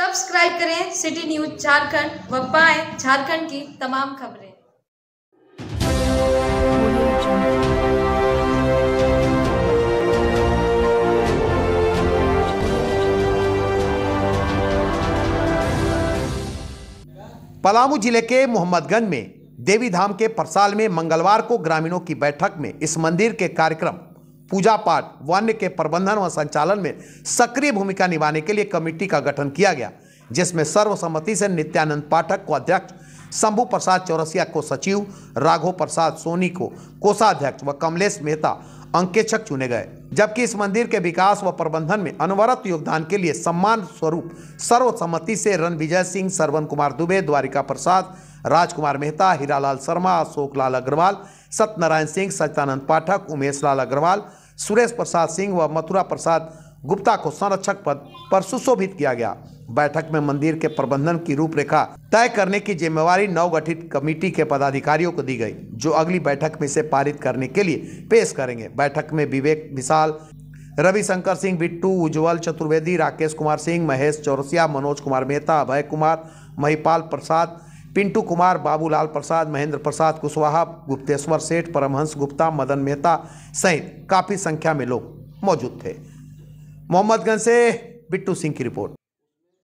subscribe करें city news Jharkhand व पाएं झारखंड की तमाम खबरें पलामू जिले के मोहम्मदगंज में देवी धाम के परसाल में मंगलवार को ग्रामीणों की बैठक में इस मंदिर के कार्यक्रम पूजा पाठ वन्य के प्रबंधन व संचालन में सक्रिय भूमिका निभाने के लिए कमेटी का गठन किया गया जिसमें सर्वसम्मति से नित्यानंद पाठक को अध्यक्ष शंभु प्रसाद चौरसिया को सचिव राघव प्रसाद सोनी को कोषाध्यक्ष व कमलेश मेहता अंकेक्षक चुने गए जबकि इस मंदिर के विकास व प्रबंधन में अनवरत योगदान के लिए सम्मान स्वरूप सर्वसम्मति से रणविजय सिंह सरवन कुमार दुबे द्वारिका प्रसाद राजकुमार मेहता हीरालाल शर्मा अशोक लाल अग्रवाल सत्यनारायण सिंह सचिदानंद पाठक उमेश लाल अग्रवाल सुरेश प्रसाद सिंह व मथुरा प्रसाद गुप्ता को संरक्षक पद पर सुशोभित किया गया बैठक में मंदिर के प्रबंधन की रूपरेखा तय करने की जिम्मेवारी नवगठित कमेटी के पदाधिकारियों को दी गई जो अगली बैठक में इसे पारित करने के लिए पेश करेंगे बैठक में विवेक विशाल रविशंकर सिंह बिट्टू उज्ज्वल चतुर्वेदी राकेश कुमार सिंह महेश चौरसिया मनोज कुमार मेहता अभय कुमार महिपाल प्रसाद पिंटू कुमार बाबूलाल प्रसाद महेंद्र प्रसाद कुशवाहा गुप्तेश्वर सेठ परमहंस गुप्ता मदन मेहता सहित काफ़ी संख्या में लोग मौजूद थे मोहम्मदगंज से बिट्टू सिंह की रिपोर्ट